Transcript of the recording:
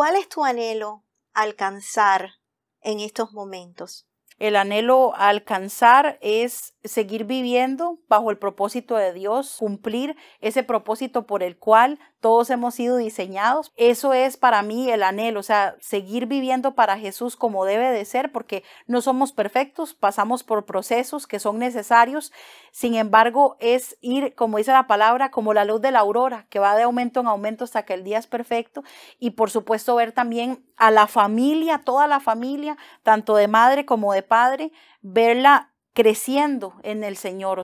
¿Cuál es tu anhelo alcanzar en estos momentos? El anhelo alcanzar es seguir viviendo bajo el propósito de Dios, cumplir ese propósito por el cual todos hemos sido diseñados. Eso es para mí el anhelo, o sea, seguir viviendo para Jesús como debe de ser, porque no somos perfectos, pasamos por procesos que son necesarios, sin embargo, es ir, como dice la palabra, como la luz de la aurora, que va de aumento en aumento hasta que el día es perfecto, y por supuesto ver también a la familia, toda la familia, tanto de madre como de padre, verla creciendo en el Señor.